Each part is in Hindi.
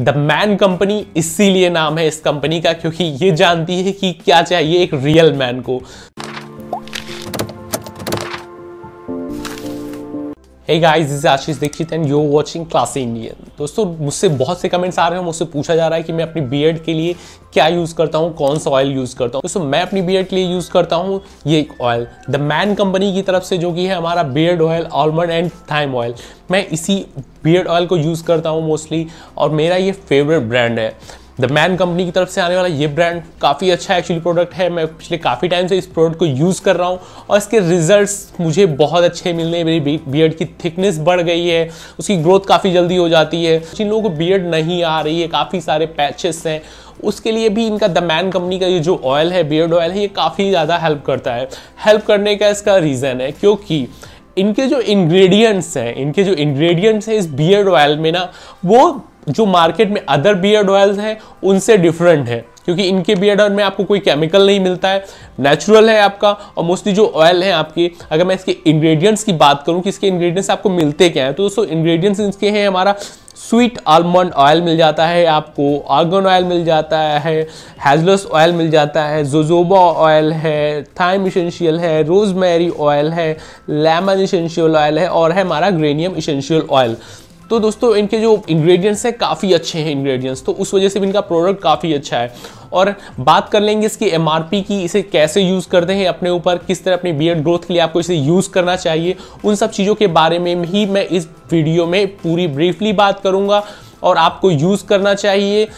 द मैन कंपनी इसीलिए नाम है इस कंपनी का क्योंकि ये जानती है कि क्या चाहिए एक रियल मैन को guys, this is Ashish Dixit and you're watching Classy Indian दोस्तों मुझसे बहुत से कमेंट्स आ रहे हैं मुझसे पूछा जा रहा है कि मैं अपनी बी के लिए क्या यूज़ करता हूँ कौन सा ऑयल यूज़ करता हूँ दोस्तों मैं अपनी बियर्ड के लिए यूज़ करता हूँ ये एक ऑयल द मैन कंपनी की तरफ से जो कि है हमारा beard oil almond and thyme oil मैं इसी बियर्ड ऑयल को यूज़ करता हूँ मोस्टली और मेरा ये फेवरेट ब्रांड है द मैन कंपनी की तरफ से आने वाला ये ब्रांड काफ़ी अच्छा एक्चुअली प्रोडक्ट है मैं पिछले काफ़ी टाइम से इस प्रोडक्ट को यूज़ कर रहा हूँ और इसके रिजल्ट्स मुझे बहुत अच्छे मिल रहे हैं मेरी बियर्ड की थिकनेस बढ़ गई है उसकी ग्रोथ काफ़ी जल्दी हो जाती है जिन लोगों को बियर्ड नहीं आ रही है काफ़ी सारे पैचेस हैं उसके लिए भी इनका द मैन कंपनी का ये जो ऑयल है बियर्ड ऑयल है ये काफ़ी ज़्यादा हेल्प करता है हेल्प करने का इसका रीज़न है क्योंकि इनके जो इंग्रेडिएंट्स हैं इनके जो इंग्रेडिएंट्स हैं इस बियर्ड ऑयल में ना वो जो मार्केट में अदर बियर्ड ऑयल्स हैं उनसे डिफरेंट है क्योंकि इनके बियर्ड ऑयल में आपको कोई केमिकल नहीं मिलता है नेचुरल है आपका और मोस्टली जो ऑयल है आपके अगर मैं इसके इंग्रेडिएंट्स की बात करूं कि इसके इंग्रेडिएंट्स आपको मिलते क्या हैं तो दोस्तों इंग्रेडिएंट्स इसके हैं हमारा स्वीट आलमंड ऑयल मिल जाता है आपको आर्गन ऑयल मिल जाता है हेजलस ऑयल मिल जाता है जोजोबा ऑयल है थाइम इसेंशियल है रोजमेरी ऑयल है लेमन इसेंशियल ऑयल है और है हमारा ग्रेनियम इसेंशियल ऑयल तो दोस्तों इनके जो इंग्रेडिएंट्स हैं काफ़ी अच्छे हैं इंग्रेडिएंट्स तो उस वजह से भी इनका प्रोडक्ट काफ़ी अच्छा है और बात कर लेंगे इसकी एम की इसे कैसे यूज़ करते हैं अपने ऊपर किस तरह अपनी बियड ग्रोथ के लिए आपको इसे यूज़ करना चाहिए उन सब चीज़ों के बारे में ही मैं इस वीडियो में पूरी ब्रीफली बात करूँगा और आपको यूज़ करना चाहिए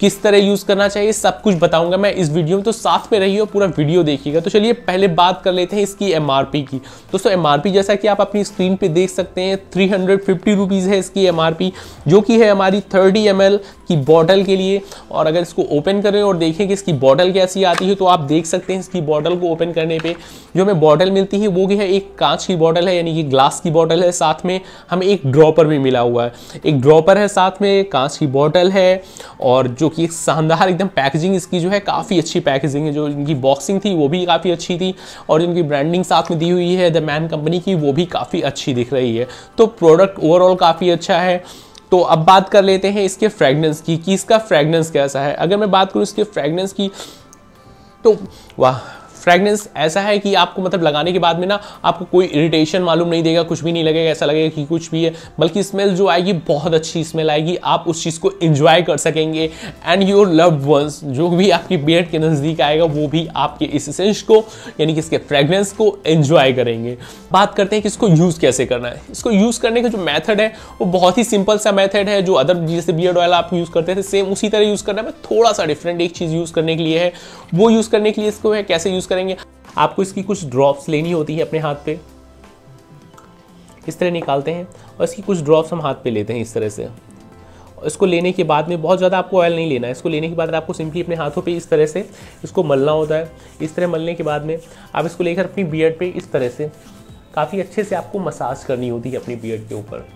किस तरह यूज़ करना चाहिए सब कुछ बताऊंगा मैं इस वीडियो में तो साथ में रहिए और पूरा वीडियो देखिएगा तो चलिए पहले बात कर लेते हैं इसकी एम की दोस्तों एम जैसा कि आप अपनी स्क्रीन पर देख सकते हैं थ्री हंड्रेड है इसकी एम जो कि है हमारी थर्टी एम की बॉटल के लिए और अगर इसको ओपन करें और देखें कि इसकी बॉटल कैसी आती है तो आप देख सकते हैं इसकी बॉटल को ओपन करने पर जो हमें बॉटल मिलती है वो भी है एक कांच की बॉटल है यानी कि ग्लास की बॉटल है साथ में हमें एक ड्रॉपर भी मिला हुआ है एक ड्रॉपर है साथ में कांच की बॉटल है और जो कि एक शानदार एकदम पैकेजिंग इसकी जो है काफ़ी अच्छी पैकेजिंग है जो इनकी बॉक्सिंग थी वो भी काफ़ी अच्छी थी और इनकी ब्रांडिंग साथ में दी हुई है द मैन कंपनी की वो भी काफ़ी अच्छी दिख रही है तो प्रोडक्ट ओवरऑल काफ़ी अच्छा है तो अब बात कर लेते हैं इसके फ्रेगनेंस की कि इसका फ्रेगनेंस कैसा है अगर मैं बात करूँ इसके फ्रेगनेंस की तो वाह फ्रेगनेंस ऐसा है कि आपको मतलब लगाने के बाद में ना आपको कोई इरिटेशन मालूम नहीं देगा कुछ भी नहीं लगेगा ऐसा लगेगा कि कुछ भी है बल्कि स्मेल जो आएगी बहुत अच्छी स्मेल आएगी आप उस चीज़ को इंजॉय कर सकेंगे एंड योर लव वंस जो भी आपकी बेड के नज़दीक आएगा वो भी आपके इस सेंस को यानी कि इसके फ्रेगनेंस को इन्जॉय करेंगे बात करते हैं कि इसको यूज़ कैसे करना है इसको यूज़ करने का जो मैथड है वो बहुत ही सिंपल सा मैथड है जो अदर जैसे बियड ऑयल आप यूज़ करते थे सेम उसी तरह यूज़ करना है थोड़ा सा डिफरेंट एक चीज़ यूज़ करने के लिए है वो यूज़ करने के लिए इसको है कैसे यूज़ करेंगे आपको इसकी कुछ ड्रॉप्स लेनी होती है अपने हाथ पे इस तरह निकालते हैं और इसकी कुछ ड्रॉप्स हम हाथ पे लेते हैं इस तरह से इसको लेने के बाद में बहुत ज़्यादा आपको ऑयल नहीं लेना है इसको लेने के बाद आपको सिंपली अपने हाथों पे इस तरह से इसको मलना होता है इस तरह मलने के बाद में आप इसको लेकर अपनी बियर्ड पे इस तरह से काफ़ी अच्छे से आपको मसाज करनी होती है अपनी बियर्ड के ऊपर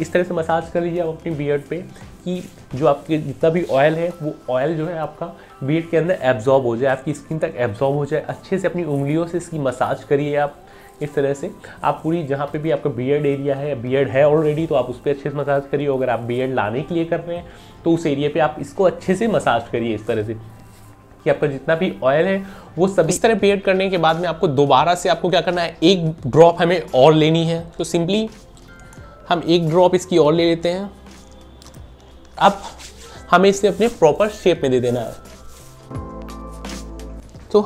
इस तरह से मसाज कर लीजिए आप अपनी बियर्ड पे कि जो आपके जितना भी ऑयल है वो ऑयल जो है आपका बियर्ड के अंदर एब्जॉर्ब हो जाए आपकी स्किन तक एब्जॉर्ब हो जाए अच्छे से अपनी उंगलियों से इसकी मसाज करिए आप इस तरह से आप पूरी जहाँ पे भी आपका बियर्ड एरिया है बियर्ड है ऑलरेडी तो आप उस पर अच्छे से मसाज करिए अगर आप बियर्ड लाने के लिए कर रहे हैं तो उस एरिया पे आप इसको अच्छे से मसाज करिए इस तरह से कि आपका जितना भी ऑयल है वो सब इस तरह पेड करने के बाद में आपको दोबारा से आपको क्या करना है एक ड्रॉप हमें और लेनी है तो सिंपली हम एक ड्रॉप इसकी और ले लेते हैं अब हमें इसे अपने प्रॉपर शेप में दे देना है तो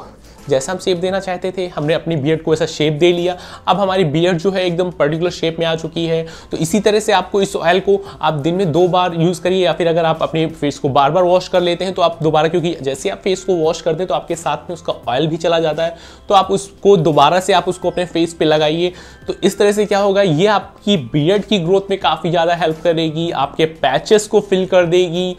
जैसा हम शेप देना चाहते थे हमने अपनी बियड को ऐसा शेप दे लिया अब हमारी बियड जो है एकदम पर्टिकुलर शेप में आ चुकी है तो इसी तरह से आपको इस ऑयल को आप दिन में दो बार यूज़ करिए या फिर अगर आप अपने फेस को बार बार वॉश कर लेते हैं तो आप दोबारा क्योंकि जैसे आप फेस को वॉश करते हैं तो आपके साथ में उसका ऑयल भी चला जाता है तो आप उसको दोबारा से आप उसको अपने फेस पर लगाइए तो इस तरह से क्या होगा ये आपकी बियड की ग्रोथ में काफ़ी ज़्यादा हेल्प करेगी आपके पैचेस को फिल कर देगी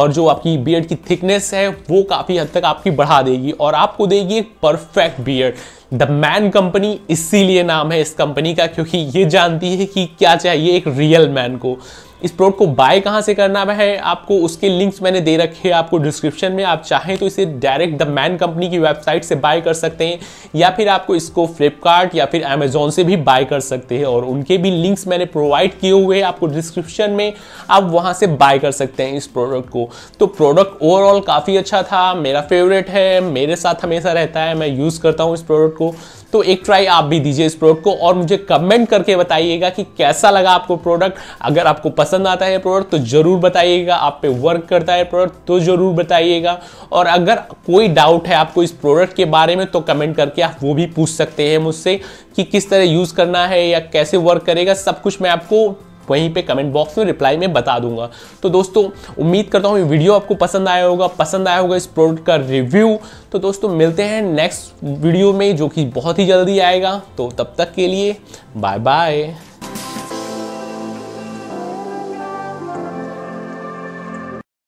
और जो आपकी बियड की थिकनेस है वो काफ़ी हद तक आपकी बढ़ा देगी और आपको देगी एक perfect beard the man company इसीलिए नाम है इस कंपनी का क्योंकि ये जानती है कि क्या चाहिए एक रियल मैन को इस प्रोडक्ट को बाय कहाँ से करना है आपको उसके लिंक्स मैंने दे रखे हैं आपको डिस्क्रिप्शन में आप चाहें तो इसे डायरेक्ट द मैन कंपनी की वेबसाइट से बाय कर सकते हैं या फिर आपको इसको फ्लिपकार्ट या फिर अमेजोन से भी बाय कर सकते हैं और उनके भी लिंक्स मैंने प्रोवाइड किए हुए हैं आपको डिस्क्रिप्शन में आप वहाँ से बाय कर सकते हैं इस प्रोडक्ट को तो प्रोडक्ट ओवरऑल काफ़ी अच्छा था मेरा फेवरेट है मेरे साथ हमेशा रहता है मैं यूज़ करता हूँ इस प्रोडक्ट को तो एक ट्राई आप भी दीजिए इस प्रोडक्ट को और मुझे कमेंट करके बताइएगा कि कैसा लगा आपको प्रोडक्ट अगर आपको पसंद आता है प्रोडक्ट तो ज़रूर बताइएगा आप पे वर्क करता है प्रोडक्ट तो ज़रूर बताइएगा और अगर कोई डाउट है आपको इस प्रोडक्ट के बारे में तो कमेंट करके आप वो भी पूछ सकते हैं मुझसे कि किस तरह यूज़ करना है या कैसे वर्क करेगा सब कुछ मैं आपको वहीं पे कमेंट बॉक्स में रिप्लाई में बता दूंगा तो दोस्तों उम्मीद करता हूँ वीडियो आपको पसंद आया होगा पसंद आया होगा इस प्रोडक्ट का रिव्यू तो दोस्तों मिलते हैं नेक्स्ट वीडियो में जो कि बहुत ही जल्दी आएगा तो तब तक के लिए बाय बाय